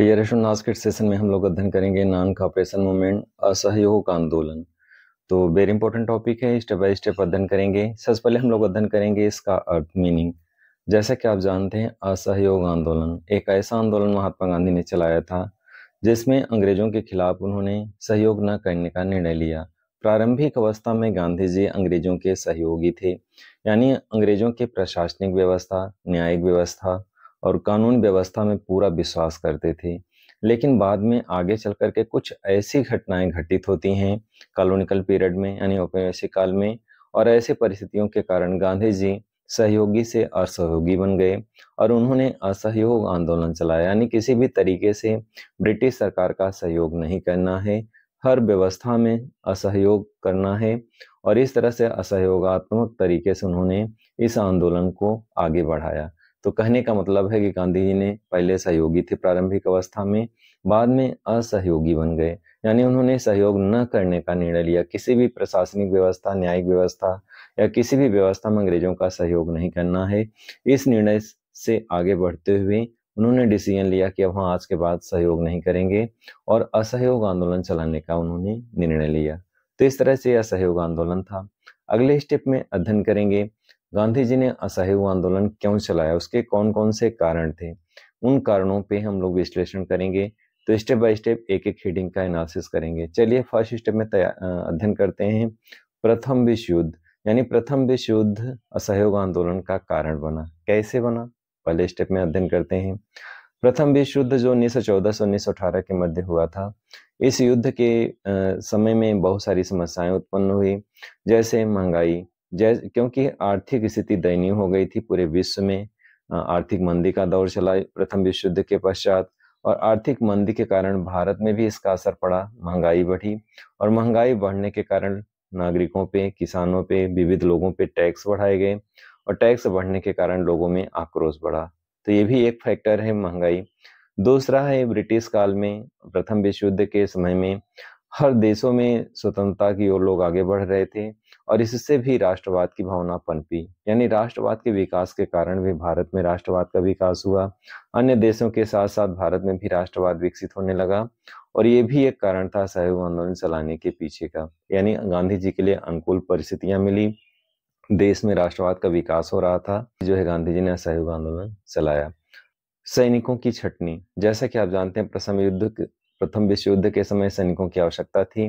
dear student आज के session में हम लोग अध्ययन करेंगे नॉन कॉपरेशन मूवमेंट असहयोग आंदोलन तो वेरी इंपॉर्टेंट टॉपिक है स्टेप बाय स्टेप अध्ययन करेंगे सबसे पहले हम लोग अध्ययन करेंगे इसका अर्थ मीनिंग जैसा कि आप जानते हैं असहयोग आंदोलन एक ऐसा आंदोलन महात्मा गांधी ने चलाया था जिसमें अंग्रेजों के खिलाफ उन्होंने सहयोग न करने का निर्णय लिया प्रारंभिक अवस्था में गांधी जी अंग्रेजों के सहयोगी थे यानी अंग्रेजों के प्रशासनिक व्यवस्था न्यायिक व्यवस्था और कानून व्यवस्था में पूरा विश्वास करते थे लेकिन बाद में आगे चल कर के कुछ ऐसी घटनाएं घटित होती हैं कॉलोनिकल पीरियड में यानी औपनिवेशिक काल में और ऐसी परिस्थितियों के कारण गांधी जी सहयोगी से असहयोगी बन गए और उन्होंने असहयोग आंदोलन चलाया यानी किसी भी तरीके से ब्रिटिश सरकार का सहयोग नहीं करना है हर व्यवस्था में असहयोग करना है और इस तरह से असहयोगात्मक तरीके से उन्होंने इस आंदोलन को आगे बढ़ाया तो कहने का मतलब है कि गांधी जी ने पहले सहयोगी थे प्रारंभिक अवस्था में बाद में असहयोगी बन गए यानी उन्होंने सहयोग न करने का निर्णय लिया किसी भी प्रशासनिक व्यवस्था न्यायिक व्यवस्था या किसी भी व्यवस्था में अंग्रेजों का सहयोग नहीं करना है इस निर्णय से आगे बढ़ते हुए उन्होंने डिसीजन लिया कि अब हाँ आज के बाद सहयोग नहीं करेंगे और असहयोग आंदोलन चलाने का उन्होंने निर्णय लिया तो इस तरह से असहयोग आंदोलन था अगले स्टेप में अध्ययन करेंगे गांधी जी ने असहयोग आंदोलन क्यों चलाया उसके कौन कौन से कारण थे उन कारणों पे हम लोग विश्लेषण करेंगे तो स्टेप बाय स्टेप एक एक हेडिंग का एनालिसिस करेंगे चलिए फर्स्ट स्टेप में अध्ययन करते हैं प्रथम विश्व युद्ध यानी प्रथम विश्व युद्ध असहयोग आंदोलन का कारण बना कैसे बना पहले स्टेप में अध्ययन करते हैं प्रथम विश्व युद्ध जो चौदह से अठारह के मध्य हुआ था इस युद्ध के समय में बहुत सारी समस्याएं उत्पन्न हुई जैसे महंगाई क्योंकि आर्थिक स्थिति दयनीय हो गई थी पूरे विश्व में आर्थिक मंदी का दौर चला प्रथम विश्व युद्ध के पश्चात और आर्थिक मंदी के कारण भारत में भी इसका असर पड़ा महंगाई बढ़ी और महंगाई बढ़ने के कारण नागरिकों पे किसानों पे विविध लोगों पे टैक्स बढ़ाए गए और टैक्स बढ़ने के कारण लोगों में आक्रोश बढ़ा तो ये भी एक फैक्टर है महंगाई दूसरा है ब्रिटिश काल में प्रथम विश्व युद्ध के समय में हर देशों में स्वतंत्रता की ओर लोग आगे बढ़ रहे थे और इससे भी राष्ट्रवाद की भावना पनपी यानी राष्ट्रवाद के विकास के कारण भी भारत में राष्ट्रवाद का विकास हुआ अन्य देशों के साथ साथ भारत में भी राष्ट्रवाद विकसित होने लगा और ये भी एक कारण था सहयोग आंदोलन चलाने के पीछे का यानी गांधी जी के लिए अनुकूल परिस्थितियां मिली देश में राष्ट्रवाद का विकास हो रहा था जो है गांधी जी ने असहयोग आंदोलन चलाया सैनिकों की छटनी जैसा कि आप जानते हैं प्रथम युद्ध प्रथम विश्व युद्ध के समय सैनिकों की आवश्यकता थी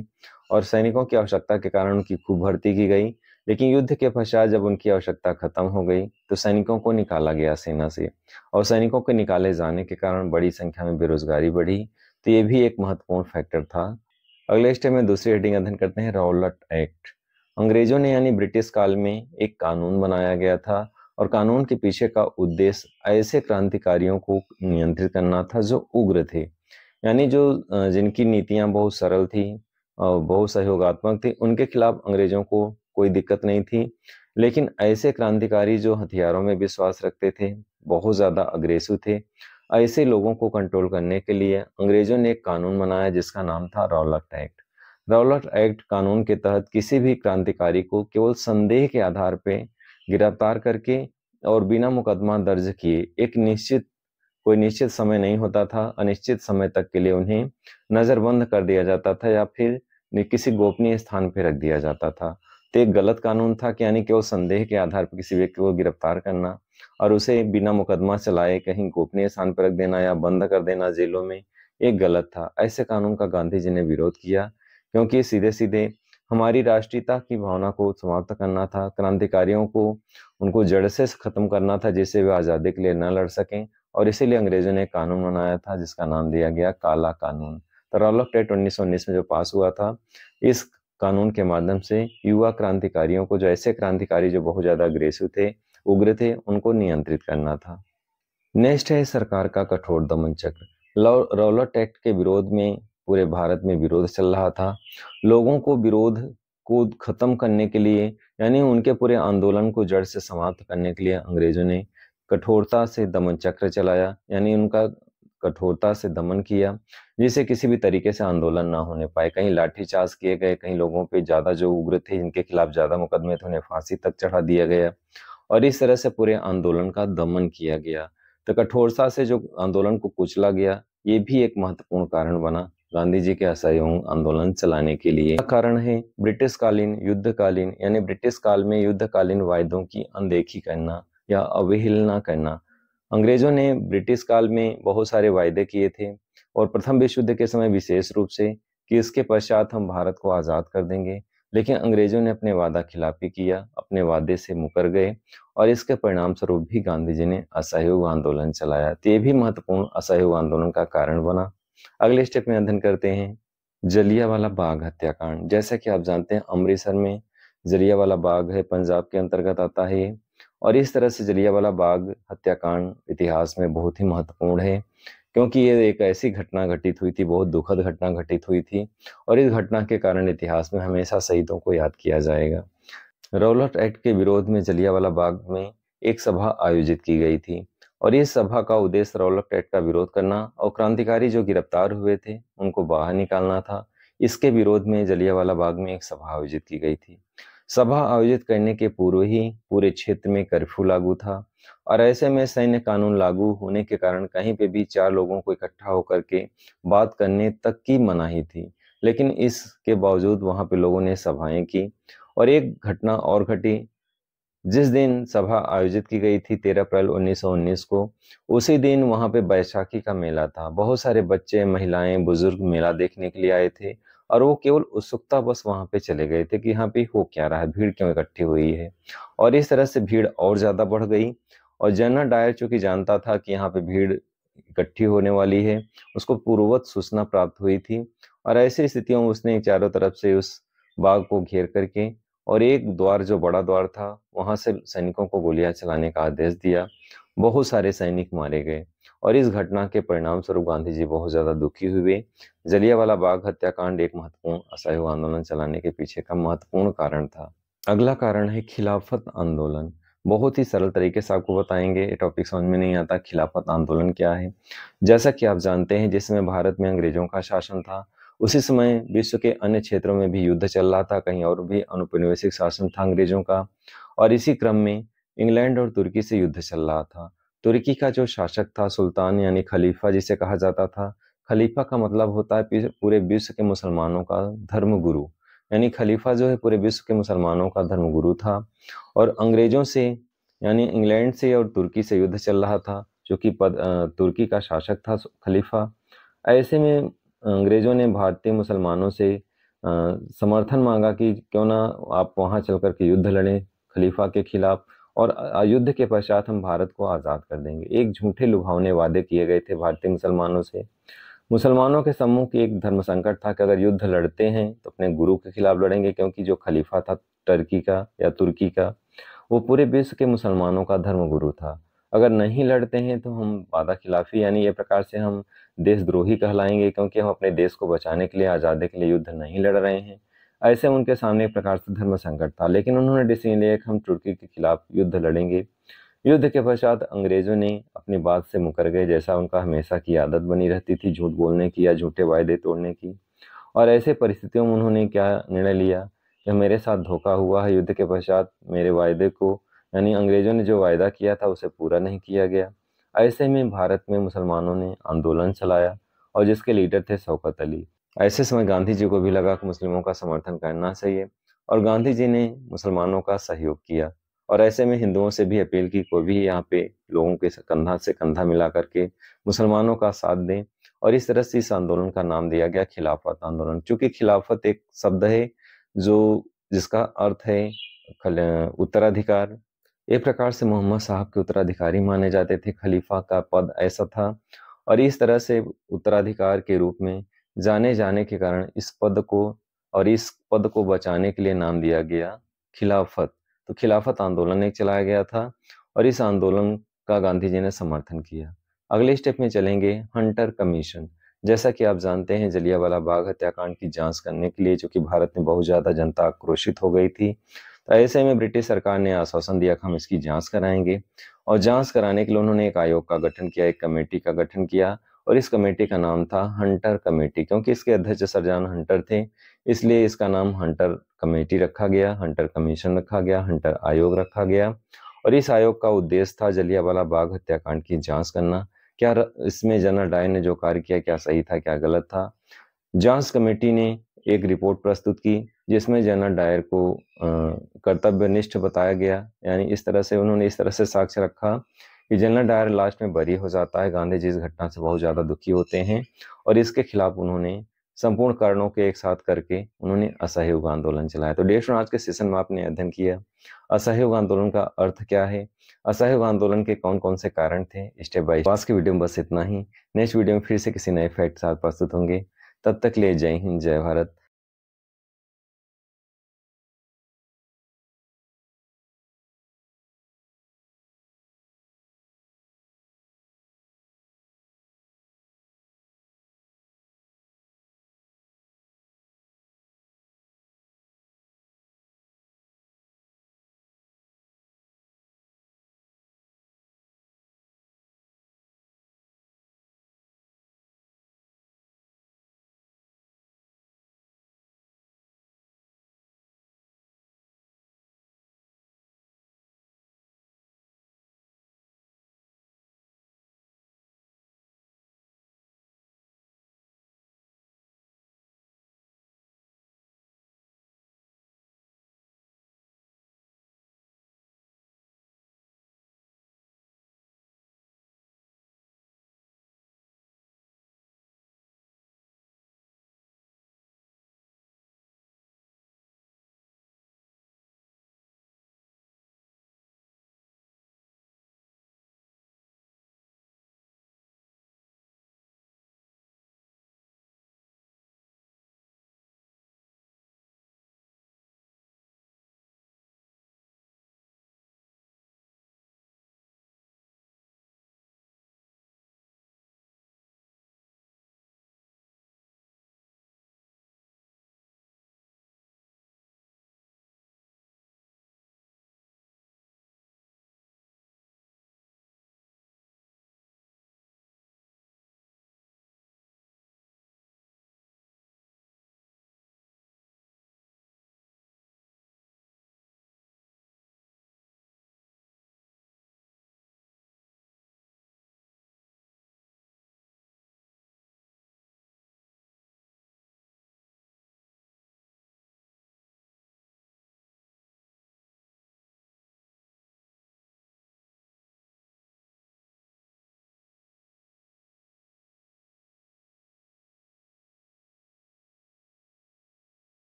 और सैनिकों की आवश्यकता के कारण उनकी खूब भर्ती की गई लेकिन युद्ध के पश्चात जब उनकी आवश्यकता खत्म हो गई तो सैनिकों को निकाला गया सेना से और सैनिकों के निकाले जाने के कारण बड़ी संख्या में बेरोजगारी बढ़ी तो ये भी एक महत्वपूर्ण फैक्टर था अगले स्टेप में दूसरी हेडिंग अध्ययन करते हैं रॉलट एक्ट अंग्रेजों ने यानी ब्रिटिश काल में एक कानून बनाया गया था और कानून के पीछे का उद्देश्य ऐसे क्रांतिकारियों को नियंत्रित करना था जो उग्र थे यानी जो जिनकी नीतियां बहुत सरल थी बहुत सहयोगात्मक थी उनके खिलाफ अंग्रेजों को कोई दिक्कत नहीं थी लेकिन ऐसे क्रांतिकारी जो हथियारों में विश्वास रखते थे बहुत ज़्यादा अग्रेसिव थे ऐसे लोगों को कंट्रोल करने के लिए अंग्रेजों ने एक कानून बनाया जिसका नाम था रौलट एक्ट रौलट एक्ट कानून के तहत किसी भी क्रांतिकारी को केवल संदेह के आधार पर गिरफ्तार करके और बिना मुकदमा दर्ज किए एक निश्चित कोई निश्चित समय नहीं होता था अनिश्चित समय तक के लिए उन्हें नजरबंद कर दिया जाता था या फिर किसी गोपनीय स्थान पर रख दिया जाता था तो एक गलत कानून था कि यानी केवल संदेह के आधार पर किसी व्यक्ति को गिरफ्तार करना और उसे बिना मुकदमा चलाए कहीं गोपनीय स्थान पर रख देना या बंद कर देना जेलों में एक गलत था ऐसे कानून का गांधी जी ने विरोध किया क्योंकि सीधे सीधे हमारी राष्ट्रीयता की भावना को समाप्त करना था क्रांतिकारियों को उनको जड़ से खत्म करना था जिससे वे आज़ादी के लिए न लड़ सकें और इसीलिए अंग्रेजों ने कानून बनाया था जिसका नाम दिया गया काला कानून तो रॉल उन्नीस सौ उन्नीस में जो पास हुआ था इस कानून के माध्यम से युवा क्रांतिकारियों को जो ऐसे क्रांतिकारी जो बहुत ज़्यादा अग्रेसिव थे उग्र थे उनको नियंत्रित करना था नेक्स्ट है सरकार का कठोर दमन चक्र रॉलट एक्ट के विरोध में पूरे भारत में विरोध चल रहा था लोगों को विरोध को खत्म करने के लिए यानी उनके पूरे आंदोलन को जड़ से समाप्त करने के लिए अंग्रेजों ने कठोरता से दमन चक्र चलाया यानी उनका कठोरता से दमन किया जिसे किसी भी तरीके से आंदोलन ना होने पाए कहीं लाठीचार्ज किए गए कहीं लोगों पे ज़्यादा जो उग्र थे जिनके खिलाफ ज़्यादा मुकदमे थे उन्हें फांसी तक चढ़ा दिया गया और इस तरह से पूरे आंदोलन का दमन किया गया तो कठोरता से जो आंदोलन को कुचला गया ये भी एक महत्वपूर्ण कारण बना गांधी जी के असहयोग आंदोलन चलाने के लिए कारण है ब्रिटिशकालीन युद्धकालीन यानी ब्रिटिश काल में युद्धकालीन वायदों की अनदेखी करना या अवहेलना करना अंग्रेजों ने ब्रिटिश काल में बहुत सारे वायदे किए थे और प्रथम विश्व युद्ध के समय विशेष रूप से कि इसके पश्चात हम भारत को आज़ाद कर देंगे लेकिन अंग्रेजों ने अपने वादा खिलाफी किया अपने वादे से मुकर गए और इसके परिणाम स्वरूप भी गांधी जी ने असहयोग आंदोलन चलाया तो ये भी महत्वपूर्ण असहयोग आंदोलन का कारण बना अगले स्टेप में अध्ययन करते हैं जलियावाला बाग हत्याकांड जैसा कि आप जानते हैं अमृतसर में जलियावाला बाग है पंजाब के अंतर्गत आता है और इस तरह से जलियावाला बाग हत्याकांड इतिहास में बहुत ही महत्वपूर्ण है क्योंकि ये एक ऐसी घटना घटित हुई थी बहुत दुखद घटना घटित हुई थी और इस घटना के कारण इतिहास में हमेशा शहीदों को याद किया जाएगा रौलट एक्ट के विरोध में जलियावाला बाग में एक सभा आयोजित की गई थी और इस सभा का उद्देश्य रौलट एक्ट का विरोध करना और क्रांतिकारी जो गिरफ्तार हुए थे उनको बाहर निकालना था इसके विरोध में जलियावाला बाग में एक सभा आयोजित की गई थी सभा आयोजित करने के पूर्व ही पूरे क्षेत्र में कर्फ्यू लागू था और ऐसे में सैन्य कानून लागू होने के कारण कहीं पे भी चार लोगों को इकट्ठा होकर के बात करने तक की मनाही थी लेकिन इसके बावजूद वहां पे लोगों ने सभाएं की और एक घटना और घटी जिस दिन सभा आयोजित की गई थी तेरह अप्रैल 1919 को उसी दिन वहां पे बैसाखी का मेला था बहुत सारे बच्चे महिलाएं बुजुर्ग मेला देखने के लिए आए थे और वो केवल उत्सुकता बस वहाँ पे चले गए थे कि यहाँ पे हो क्या रहा है भीड़ क्यों इकट्ठी हुई है और इस तरह से भीड़ और ज़्यादा बढ़ गई और जनरल डायर चूंकि जानता था कि यहाँ पे भीड़ इकट्ठी होने वाली है उसको पूर्ववत सूचना प्राप्त हुई थी और ऐसी स्थितियों में उसने चारों तरफ से उस बाघ को घेर करके और एक द्वार जो बड़ा द्वार था वहां से सैनिकों को गोलियां चलाने का आदेश दिया बहुत सारे सैनिक मारे गए और इस घटना के परिणाम स्वरूप गांधी जी बहुत ज़्यादा दुखी हुए जलियावाला बाग हत्याकांड एक महत्वपूर्ण असहयोग आंदोलन चलाने के पीछे का महत्वपूर्ण कारण था अगला कारण है खिलाफत आंदोलन बहुत ही सरल तरीके से आपको बताएंगे ये टॉपिक समझ में नहीं आता खिलाफत आंदोलन क्या है जैसा कि आप जानते हैं जिस समय भारत में अंग्रेजों का शासन था उसी समय विश्व के अन्य क्षेत्रों में भी युद्ध चल रहा था कहीं और भी अनुपनिवेशिक शासन था अंग्रेजों का और इसी क्रम में इंग्लैंड और तुर्की से युद्ध चल रहा था तुर्की का जो शासक था सुल्तान यानी खलीफा जिसे कहा जाता था खलीफा का मतलब होता है पूरे विश्व के मुसलमानों का धर्मगुरु यानी खलीफा जो है पूरे विश्व के मुसलमानों का धर्मगुरु था और अंग्रेजों से यानी इंग्लैंड से और तुर्की से युद्ध चल रहा था जो कि तुर्की का शासक था खलीफा ऐसे में अंग्रेज़ों ने भारतीय मुसलमानों से समर्थन मांगा कि क्यों ना आप वहाँ चल करके के युद्ध लड़ें खलीफा के खिलाफ और युद्ध के पश्चात हम भारत को आज़ाद कर देंगे एक झूठे लुभावने वादे किए गए थे भारतीय मुसलमानों से मुसलमानों के समूह की एक धर्म संकट था कि अगर युद्ध लड़ते हैं तो अपने गुरु के खिलाफ लड़ेंगे क्योंकि जो खलीफा था टर्की का या तुर्की का वो पूरे विश्व के मुसलमानों का धर्म गुरु था अगर नहीं लड़ते हैं तो हम वादा खिलाफी यानी ये प्रकार से हम देशद्रोही कहलाएंगे क्योंकि हम अपने देश को बचाने के लिए आज़ादी के लिए युद्ध नहीं लड़ रहे हैं ऐसे उनके सामने एक प्रकार से धर्म संकट था लेकिन उन्होंने डिसीजन लिया कि हम तुर्की के खिलाफ युद्ध लड़ेंगे युद्ध के पश्चात अंग्रेजों ने अपनी बात से मुकर गए जैसा उनका हमेशा की आदत बनी रहती थी झूठ बोलने की या झूठे वायदे तोड़ने की और ऐसे परिस्थितियों में उन्होंने क्या निर्णय लिया कि मेरे साथ धोखा हुआ है युद्ध के पश्चात मेरे वायदे को यानी अंग्रेजों ने जो वायदा किया था उसे पूरा नहीं किया गया ऐसे में भारत में मुसलमानों ने आंदोलन चलाया और जिसके लीडर थे शौकत अली ऐसे समय गांधी जी को भी लगा कि मुस्लिमों का समर्थन करना चाहिए और गांधी जी ने मुसलमानों का सहयोग किया और ऐसे में हिंदुओं से भी अपील की कोई भी यहाँ पे लोगों के कंधा से कंधा मिला करके मुसलमानों का साथ दें और इस तरह से इस आंदोलन का नाम दिया गया खिलाफत आंदोलन क्योंकि खिलाफत एक शब्द है जो जिसका अर्थ है उत्तराधिकार एक प्रकार से मोहम्मद साहब के उत्तराधिकारी माने जाते थे खलीफा का पद ऐसा था और इस तरह से उत्तराधिकार के रूप में जाने जाने के कारण इस पद को और इस पद को बचाने के लिए नाम दिया गया खिलाफत तो खिलाफत आंदोलन एक चलाया गया था और इस आंदोलन का गांधी जी ने समर्थन किया अगले स्टेप में चलेंगे हंटर कमीशन जैसा कि आप जानते हैं जलियावाला बाग हत्याकांड की जांच करने के लिए जो कि भारत में बहुत ज़्यादा जनता आक्रोशित हो गई थी तो ऐसे में ब्रिटिश सरकार ने आश्वासन दिया कि हम इसकी जांच कराएंगे और जांच कराने के लिए उन्होंने एक आयोग का गठन किया एक कमेटी का गठन किया और इस कमेटी का नाम था हंटर कमेटी क्योंकि इसके अध्यक्ष सरजान हंटर थे इसलिए इसका नाम हंटर कमेटी रखा गया हंटर कमीशन रखा गया हंटर आयोग रखा गया और इस आयोग का उद्देश्य था जलियावाला बाग हत्याकांड की जांच करना क्या इसमें जनरल डायर ने जो कार्य किया क्या सही था क्या गलत था जांच कमेटी ने एक रिपोर्ट प्रस्तुत की जिसमें जनरल डायर को कर्तव्यनिष्ठ बताया गया यानी इस तरह से उन्होंने इस तरह से साक्ष्य रखा जनरल डायर लास्ट में बरी हो जाता है गांधी जी इस घटना से बहुत ज़्यादा दुखी होते हैं और इसके खिलाफ उन्होंने संपूर्ण कारणों के एक साथ करके उन्होंने असहयोग आंदोलन चलाया तो डेढ़ आज के सेशन में आपने अध्ययन किया असहयोग आंदोलन का अर्थ क्या है असहयोग आंदोलन के कौन कौन से कारण थे स्टेप बाई आज के वीडियो में बस इतना ही नेक्स्ट वीडियो में फिर से किसी नए फैक्ट साथ प्रस्तुत होंगे तब तक ले जय हिंद जय भारत